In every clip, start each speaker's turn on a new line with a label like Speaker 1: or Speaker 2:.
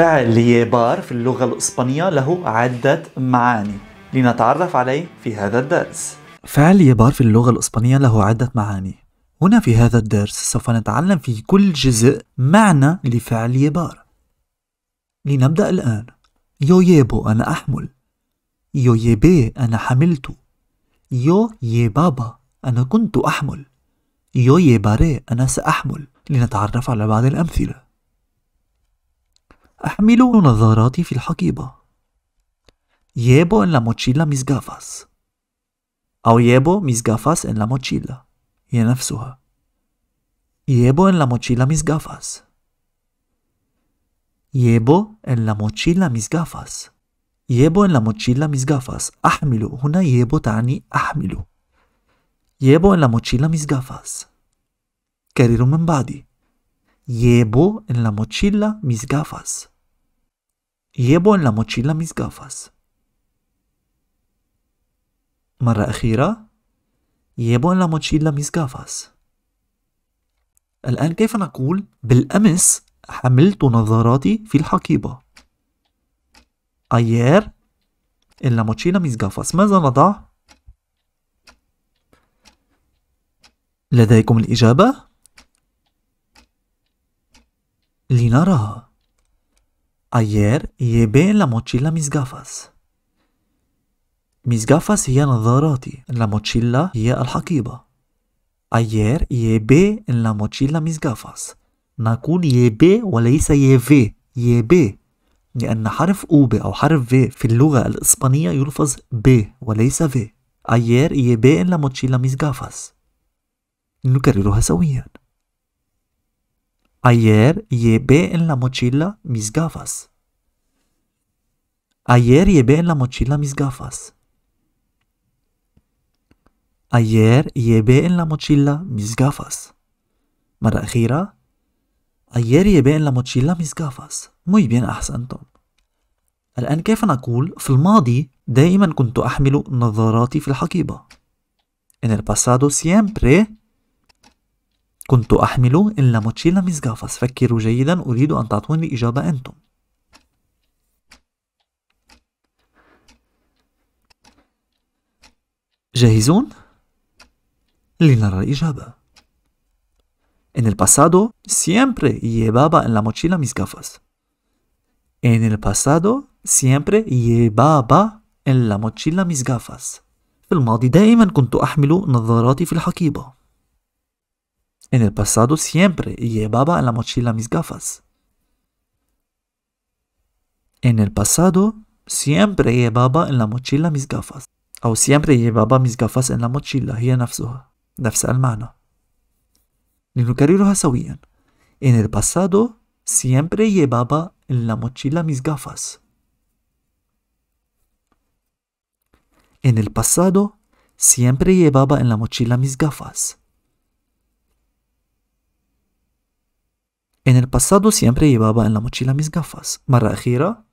Speaker 1: فعل يبار في اللغة الإسبانية له عدة معاني لنتعرف عليه في هذا الدرس فعل يبار في اللغة الإسبانية له عدة معاني هنا في هذا الدرس سوف نتعلم في كل جزء معنى لفعل يبار لنبدأ الآن يو ييبو أنا أحمل يو يبي أنا حملت يو يبابا أنا كنت أحمل يو يباري أنا سأحمل لنتعرف على بعض الأمثلة أحمل نظاراتي في الحقيبة. يابو إن لا موتشيلا ميس جافاس. أو يابو ميس جافاس إن لا موتشيلا. هي نفسها. يابو إن لا موتشيلا ميس جافاس. يابو إن لا موتشيلا ميس جافاس. يابو إن لا موتشيلا ميس جافاس. أحمل هنا يابو تعني أحمل. يابو إن لا موتشيلا ميس جافاس. كرروا من بعدي. Jebo en la mochila mis gafas. Jebo en la mochila mis gafas. مرة أخيرة يبو أن لا موتشيلا ميس غافاس الآن كيف نقول بالأمس حملت نظاراتي في الحقيبة أيار إن لا موتشيلا ميس غافاس ماذا نضع؟ لديكم الإجابة؟ لنراها أير يبيع لموتشيلا مزقافس مزقافس هي نظاراتي لموتشيلا هي الحقيبة أير يبي لموتشيلا مزقافس نقول يبي وليس يفي يبي لأن حرف ب أو حرف في في اللغة الإسبانية يلفظ ب وليس في أير يبي لموتشيلا مزقافس نكررها سويا Ayer llevé en la mochila mis gafas. Ayer llevé en la mochila mis gafas. Ayer llevé en la mochila mis gafas. مرة أخيرة. Ayer llevé en la mochila mis gafas. Muy bien أحسنتم. الآن كيف نقول في الماضي دائما كنت أحمل نظاراتي في الحقيبة. En el pasado siempre كنت أحمل إن لا موتشيلا مزقافس فكروا جيدا أريد أن تعطوني إجابة أنتم جاهزون؟ لنرى الإجابة En el pasado siempre llevaba en la mochila mis gafas. En el pasado siempre llevaba en la mochila mis gafas. في الماضي دائما كنت أحمل نظاراتي في الحقيبة. En el pasado siempre llevaba en la mochila mis gafas. En el pasado siempre llevaba en la mochila mis gafas. O siempre llevaba mis gafas en la mochila. هي al نفس المعنى. sabían. En el pasado siempre llevaba en la mochila mis gafas. En el pasado siempre llevaba en la mochila mis gafas. En el pasado siempre llevaba en la mochila mis gafas. مرة أخيرة.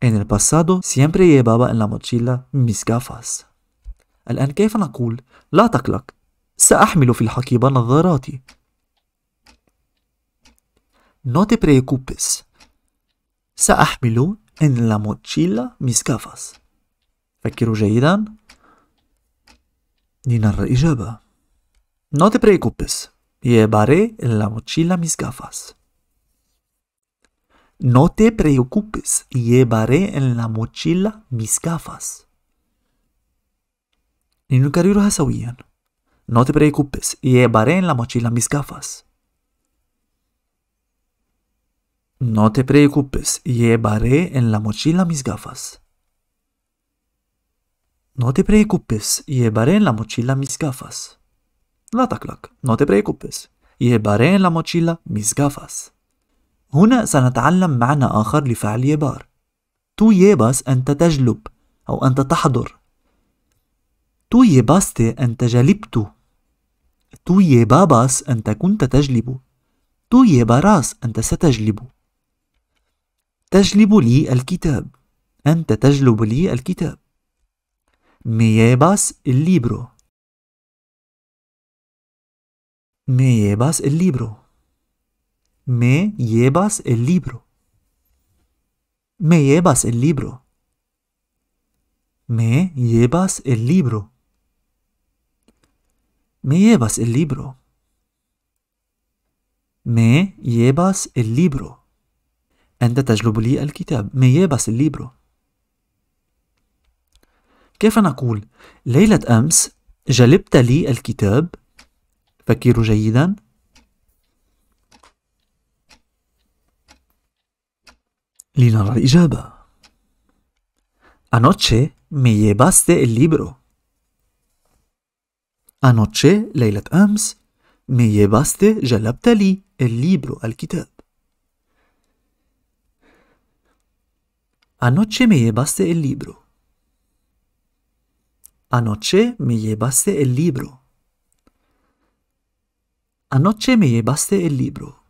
Speaker 1: En el pasado siempre llevaba en la mochila mis gafas. الآن كيف نقول لا تقلق سأحمل في الحقيبة نظاراتي. No te preocupes. سأحمل en la mochila mis gafas. فكروا جيدا. لنرى الإجابة. No te preocupes. Llevaré en la mochila mis gafas. No te preocupes, llevaré en la mochila mis gafas. No te preocupes, llevaré en la mochila mis gafas. No te preocupes, llevaré en la mochila mis gafas. No te preocupes, llevaré en la mochila mis gafas. تقلق no te preocupes يهبارين e la mochila mis gafas هنا سنتعلم معنى آخر لفعل يبار تو يباس أنت تجلب أو أنت تحضر تو يبست أنت جلبت تو يباباس أنت كنت تجلب تو يباراس أنت ستجلب تجلب لي الكتاب أنت تجلب لي الكتاب مي يباس الليبرو Me llevas el libro. Me llevas el libro. Me llevas el libro. Me llevas el libro. Me llevas el libro. Me llevas el libro. أنت تجلب لي الكتاب. Me llevas el libro. كيف نقول ليلة أمس جلبت لي الكتاب فكروا جيدا لنرى الإجابة Anoche me llevaste el libro. Anoche ليلة أمس me llevaste جلبت لي الليبرو الكتاب. Anoche me llevaste el libro. Anoche me llevaste el libro. Anoche me llevaste el libro.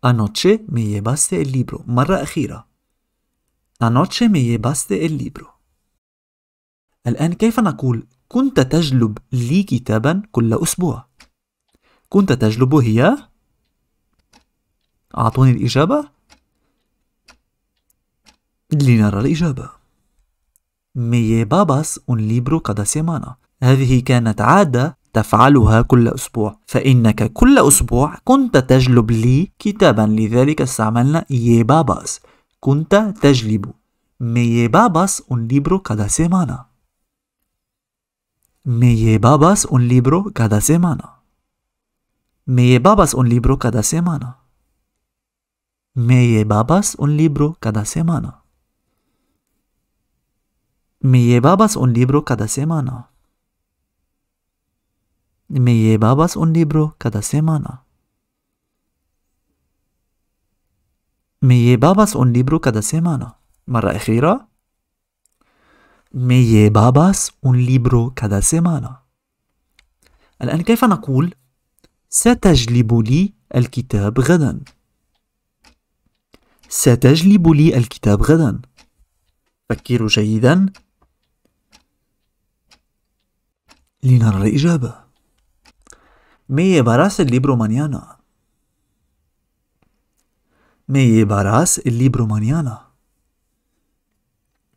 Speaker 1: Anoche me llevaste el libro. مرة أخيرة. Anoche me llevaste el libro. الآن كيف نقول كنت تجلب لي كتابا كل أسبوع؟ كنت تجلب هي أعطوني الإجابة لنرى الإجابة Me llevabas un libro cada semana. هذه كانت عادة تفعلها كل أسبوع فإنك كل أسبوع كنت تجلب لي كتابا لذلك استعملنا يباباس كنت تجلب مي بابس un libro cada semana مي بابس un libro cada semana مي بابس un libro cada semana مي بابس un libro cada semana مي بابس un libro cada semana Me llevabas un libro cada semana. Me llevabas un libro cada semana. مرة أخيرة. Me llevabas un libro cada semana. الآن كيف نقول ستجلب لي الكتاب غدا؟ ستجلب لي الكتاب غدا. فكروا جيدا لنرى الإجابة. Me llevarás el libro mañana. Me llevarás el libro mañana.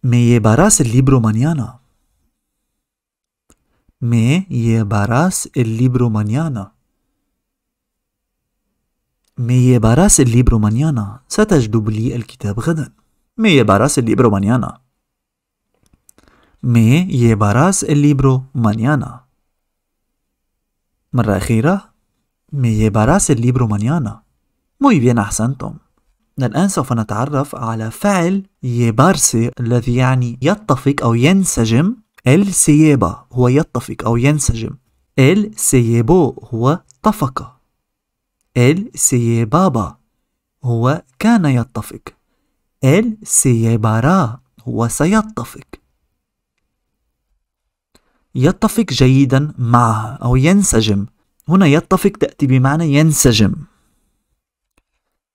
Speaker 1: Me llevarás el libro mañana. Me llevarás el libro mañana. Me llevarás el libro mañana. ستجدب لي الكتاب غدا. Me llevarás el libro mañana. Me llevarás el libro mañana. مرة أخيرة مي يباراس الليبرو مانيانا موي بيان أحسنتم الآن سوف نتعرف على فعل يبارسي الذي يعني يتفق أو ينسجم ال سييبا هو يتفق أو ينسجم ال سييبو هو طفق سييبابا هو كان يتفق ال سييبارا هو سيتفق يتفق جيدا معها أو ينسجم هنا يتفق تأتي بمعنى ينسجم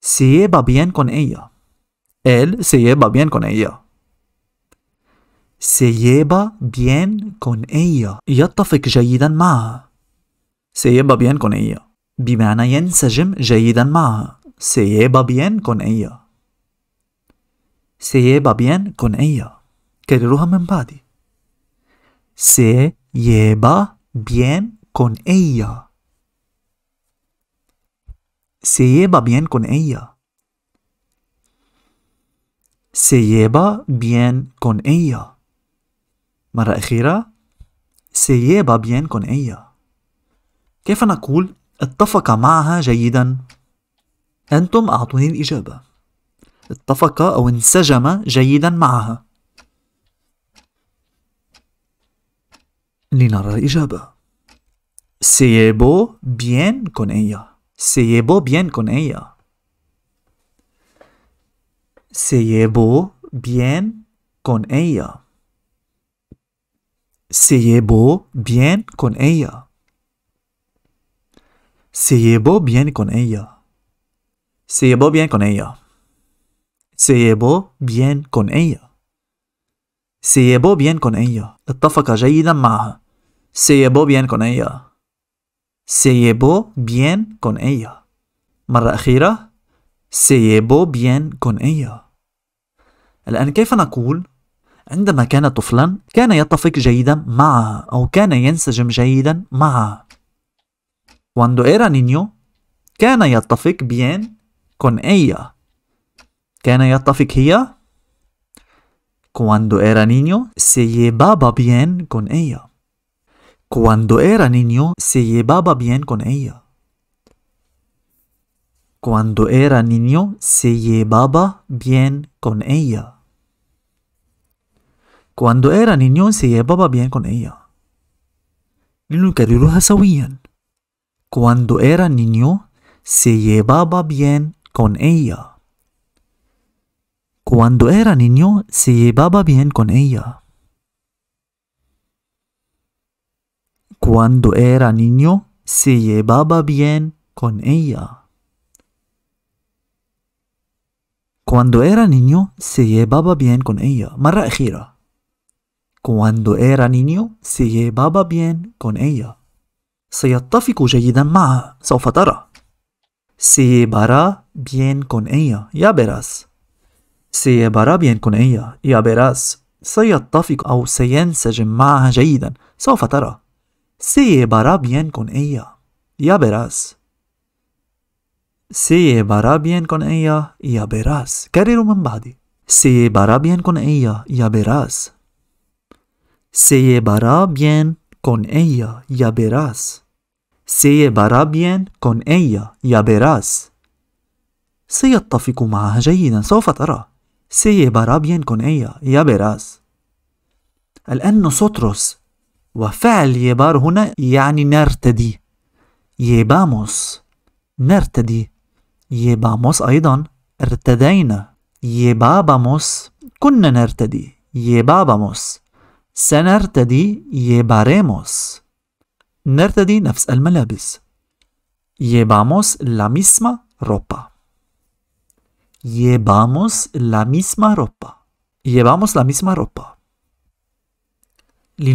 Speaker 1: سي با بيان كون إيا إل سي با بيان كون إيا سي با بيان كون إيا يتفق جيدا معها سي با بيان كون إيا بمعنى ينسجم جيدا معها سي با بيان كون إيا سي با بيان كون إيا كرروها من بعدي se lleva bien con ella. Se lleva bien con ella. Se lleva bien con ella. مرة أخيرة Se lleva bien con ella. كيف نقول اتفق معها جيدا؟ أنتم أعطوني الإجابة. اتفق أو انسجم جيدا معها. لنرى الإجابة Se llevó bien con ella. Se llevó bien con ella. Se llevó bien con ella. Se llevó bien con ella. Se llevó bien con ella. Se llevó bien con ella. Se llevó bien con ella. Se llevó bien con ella. اتفق جيدا معها Se llevó bien con ella. Se llevó bien con ella. مرة أخيرة Se llevó bien con ella. الآن كيف نقول عندما كان طفلا كان يتفق جيدا معها أو كان ينسجم جيدا معها Cuando era niño كان يتفق bien con ella كان يتفق هي Cuando era niño, se llevaba bien con ella. Cuando era niño, se llevaba bien con ella. Cuando era niño, se llevaba bien con ella. Cuando era niño, se llevaba bien con ella. sabían Cuando era niño, se llevaba bien con ella. Cuando era niño se llevaba bien con ella. Cuando era niño se llevaba bien con ella. Cuando era niño se llevaba bien con ella. مرة Cuando era niño se llevaba bien con ella. Se جيدا معها. Se llevará bien con ella. Ya verás. سيبرا ايا يا بيراس سيتفق أو سينسجم معها جيدا سوف ترى سيبرا كونية يا بيراس سيبرا كونية يا بيراس كرروا من بعدي سيبرا ايا يا بيراس سيبرا ايا يا بيراس سيبرا ايا يا بيراس سيتفق معها جيدا سوف ترى سي برابين كونيا يا براس لأنه سطرس وفعل يبار هنا يعني نرتدي يباموس نرتدي يباموس أيضا ارتدينا يباباموس كنا نرتدي يباباموس سنرتدي يباريموس نرتدي نفس الملابس يباموس لا ميسما ropa. llevamos la misma ropa. Llevamos la misma ropa. Y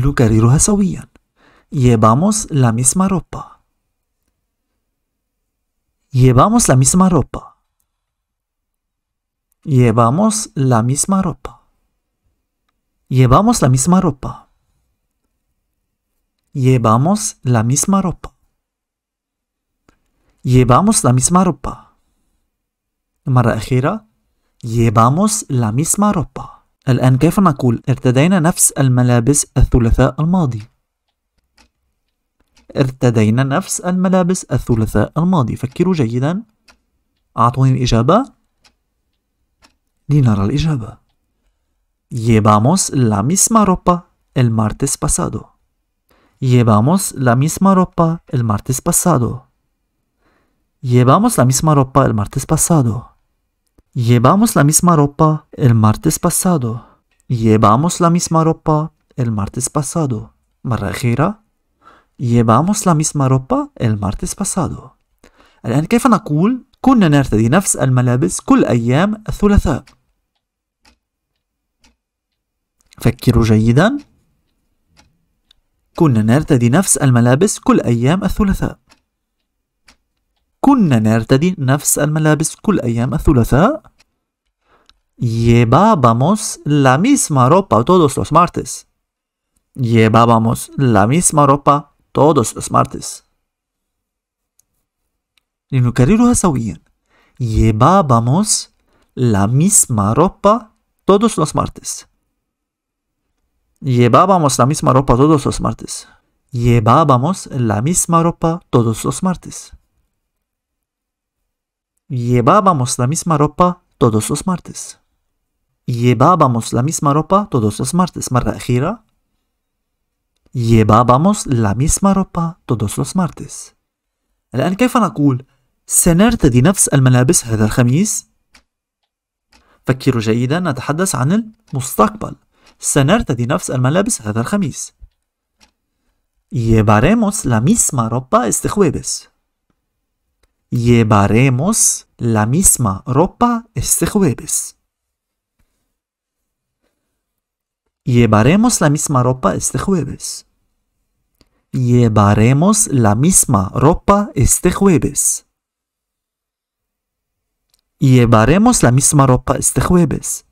Speaker 1: Llevamos la misma ropa. Llevamos la misma ropa. Llevamos la misma ropa. Llevamos la misma ropa. Llevamos la misma ropa. Llevamos la misma ropa. مرة أخيرة يبامس لا ميسما روبا الآن كيف نقول ارتدينا نفس الملابس الثلاثاء الماضي ارتدينا نفس الملابس الثلاثاء الماضي فكروا جيدا أعطوني الإجابة لنرى الإجابة يبامس لا ميسما روبا المارتس باسادو يبامس لا ميسما روبا المارتس باسادو يبامس لا ميسما روبا المارتس باسادو Llevamos la misma ropa el martes pasado. Llevamos la misma ropa el martes pasado. Marajira. Llevamos la misma ropa el martes pasado. الآن كيف نقول كنا نرتدي نفس الملابس كل أيام الثلاثاء؟ فكروا جيدا. كنا نرتدي نفس الملابس كل أيام الثلاثاء. كنا نرتدي نفس الملابس كل أيام الثلاثاء llevábamos la misma ropa todos los martes llevábamos la misma ropa todos los martes لنكررها سويا llevábamos la misma ropa todos los martes llevábamos la misma ropa todos los martes llevábamos la misma ropa todos los martes Llevábamos la misma ropa todos los martes. Llevábamos la misma ropa todos los martes. مرة أخيرة. Llevábamos la misma ropa todos los martes. الآن كيف نقول سنرتدي نفس الملابس هذا الخميس؟ فكروا جيدا نتحدث عن المستقبل. سنرتدي نفس الملابس هذا الخميس. Llevaremos la misma ropa este jueves. Llevaremos la misma ropa este jueves. Llevaremos la misma ropa este jueves. Llevaremos la misma ropa este jueves. Llevaremos la misma ropa este jueves.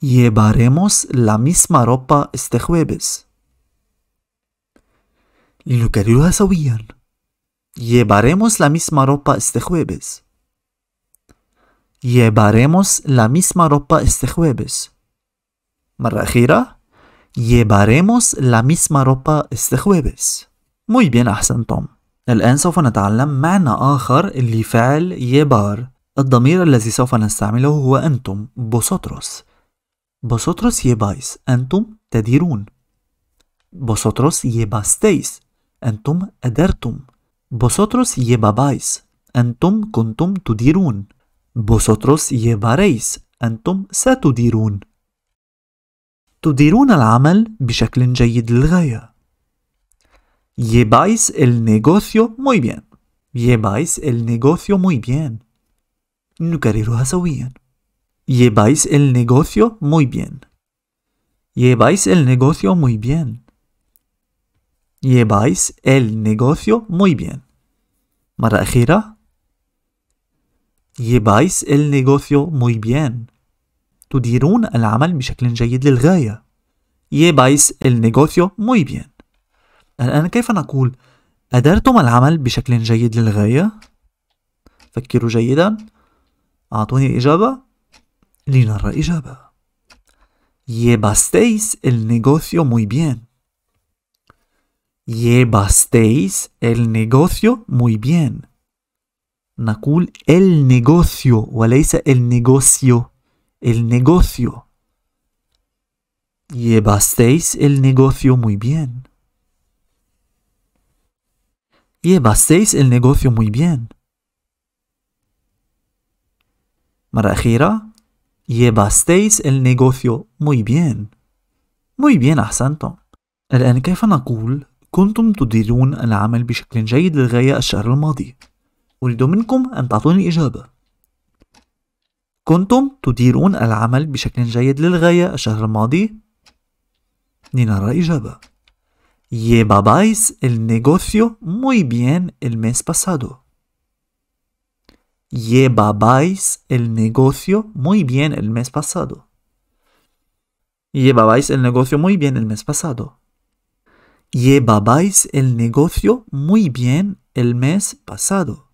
Speaker 1: Llevaremos la misma ropa este jueves. لنكررها سويا Llevaremos la misma ropa este jueves. Llevaremos la misma ropa este jueves. مرة أخيرة Llevaremos la misma ropa este jueves. Muy bien أحسنتم. الآن سوف نتعلم معنى آخر لفعل يبار الضمير الذي سوف نستعمله هو أنتم vosotros vosotros lleváis أنتم تديرون vosotros llevasteis أنتم أدرتم بوسوتروس يبابايس أنتم كنتم تديرون بوسوتروس يباريس أنتم ستديرون تديرون العمل بشكل جيد للغاية يبايس النيغوثيو موي بيان يبايس النيغوثيو موي بيان نكررها سويا. يبايس النيغوثيو موي بيان يبايس النيغوثيو موي بيان Lleváis el negocio muy bien. مرة أخيرة. Lleváis el negocio muy bien. تديرون العمل بشكل جيد للغاية. Lleváis el negocio muy bien. الآن كيف نقول أدرتم العمل بشكل جيد للغاية؟ فكروا جيدا أعطوني الإجابة لنرى الإجابة Llevasteis el negocio muy bien llevasteis el negocio muy bien. el negocio نقول el negocio. El negocio. llevasteis el negocio muy bien llevasteis el negocio muy bien Marajira, llevasteis el negocio muy bien muy bien Asanto. Ah, el enquefa Nakul كنتم تديرون العمل بشكل جيد للغاية الشهر الماضي أريد منكم أن تعطوني إجابة كنتم تديرون العمل بشكل جيد للغاية الشهر الماضي لنرى إجابة Llevabais el negocio muy bien el mes pasado. Llevabais el negocio muy bien el mes pasado. Llevabais el negocio muy bien el mes pasado. Llevabais el negocio muy bien el mes pasado.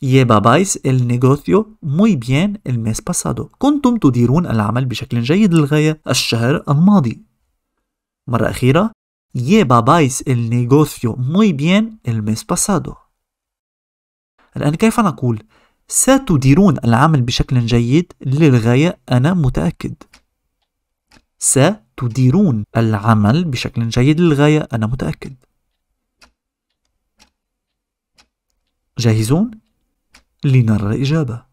Speaker 1: Llevabais el negocio muy bien el mes pasado. كنتم تديرون العمل بشكل جيد للغاية الشهر الماضي مرة أخيرة Llevabais el negocio muy bien el mes pasado. الآن كيف نقول ستديرون العمل بشكل جيد للغاية أنا متأكد ستديرون العمل بشكل جيد للغاية أنا متأكد جاهزون؟ لنرى الإجابة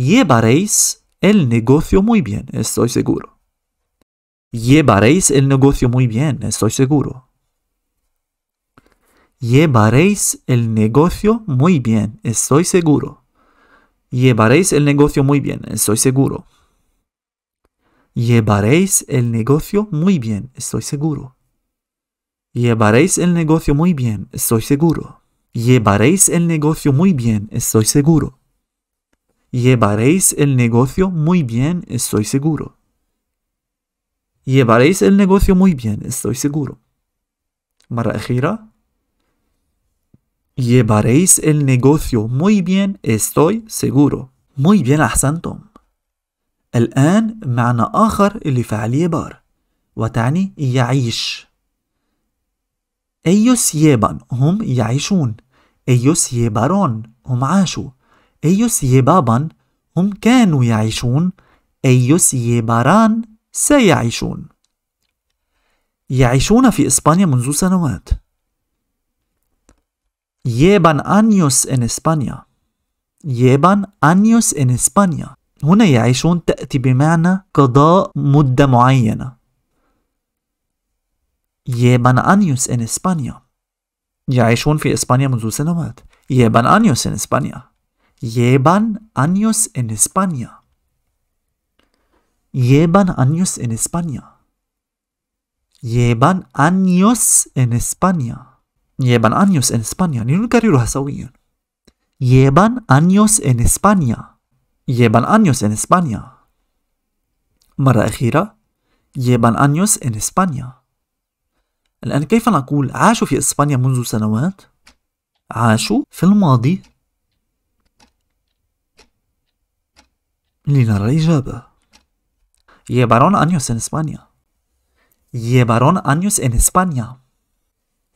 Speaker 1: Llevaréis el negocio muy bien, estoy seguro. Llevaréis el negocio muy bien, estoy seguro. Llevaréis el negocio muy bien, estoy seguro. Llevaréis el negocio muy bien, estoy seguro. Llevaréis el negocio muy bien, estoy seguro. Llevaréis el negocio muy bien, estoy seguro. Llevaréis el negocio muy bien, estoy seguro. Llevaréis el negocio muy bien, estoy seguro. Llevaréis el negocio muy bien, estoy seguro. Llevaréis el negocio muy bien, estoy seguro. Muy bien, Asantom. الآن معنى آخر لفعل يبار وتعني يعيش أيوس يبان هم يعيشون أيوس يبارون هم عاشوا أيوس يبابان هم كانوا يعيشون أيوس يباران سيعيشون يعيشون في إسبانيا منذ سنوات يبان أنيوس إن إسبانيا يبان أنيوس إن إسبانيا هنا يعيشون تأتي بمعنى قضاء مدة معينة. يبن أنيوس إن إسبانيا. يعيشون في إسبانيا منذ سنوات. يبن أنيوس إن إسبانيا. يبن أنيوس إن إسبانيا. يبن أنيوس إن إسبانيا. يبن أنيوس إن إسبانيا. يبن أنيوس إن إسبانيا. نكررها سويا. يبن يبن أنيوس إن إسبانيا. llevan años en España. مرة أخيرة llevan años en España. الآن كيف نقول عاشوا في إسبانيا منذ سنوات؟ عاشوا في الماضي لنرى الإجابة llevaron años en España llevaron años en España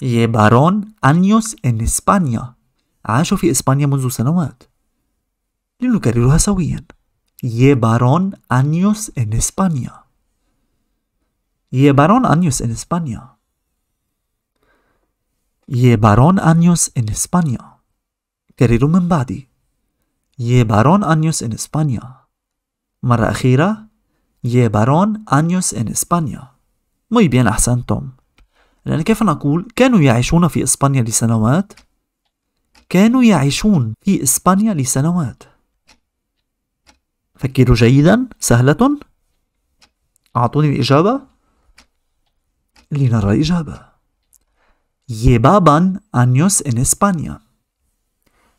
Speaker 1: llevaron años en España عاشوا في إسبانيا منذ سنوات لنكررها سويا يي بارون أنيوس إن إسبانيا يي بارون أنيوس إن إسبانيا يي بارون أنيوس إن إسبانيا كرروا من بعدي يي بارون أنيوس إن إسبانيا مرة أخيرة يي بارون أنيوس إن إسبانيا مي bien أحسنتم لأن كيف نقول كانوا يعيشون في إسبانيا لسنوات كانوا يعيشون في إسبانيا لسنوات فكروا جيدا سهلة أعطوني الإجابة لنرى الإجابة يبابان أنيوس إن إسبانيا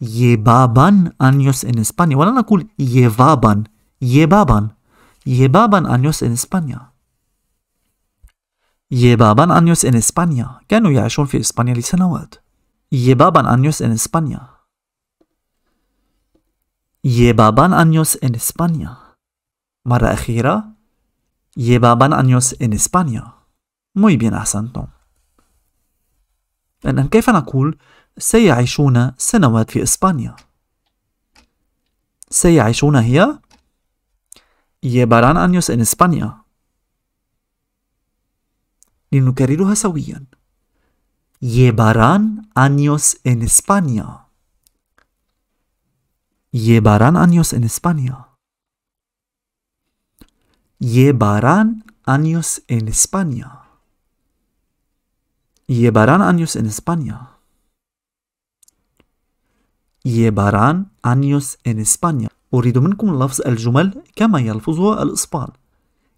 Speaker 1: يبابان أنيوس إن إسبانيا ولا نقول يبابان يبابان يبابان أنيوس إن إسبانيا يبابان أنيوس إن إسبانيا كانوا يعيشون في إسبانيا لسنوات يبابان أنيوس إن إسبانيا llevaban años en España. مرة أخيرة llevaban años en España. Muy bien أحسنتم. إذن كيف نقول سيعيشون سنوات في إسبانيا؟ سيعيشون هي llevarán años en España. لنكررها سويا. llevarán años en España. Llevarán años en España. Llevarán años en España. Llevarán años en España. يباران años en España. أريد منكم لفظ الجمل كما يلفظها الإسبان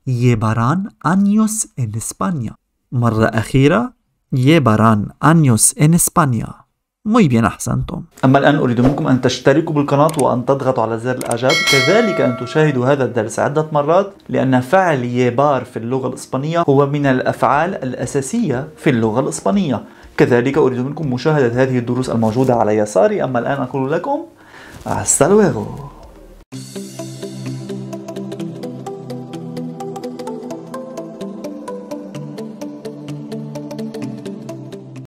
Speaker 1: يباران años en España. مرة أخيرة يباران años en España. مي بيان أحسنتم أما الآن أريد منكم أن تشتركوا بالقناة وأن تضغطوا على زر الإعجاب كذلك أن تشاهدوا هذا الدرس عدة مرات لأن فعل يبار في اللغة الإسبانية هو من الأفعال الأساسية في اللغة الإسبانية كذلك أريد منكم مشاهدة هذه الدروس الموجودة على يساري أما الآن أقول لكم hasta luego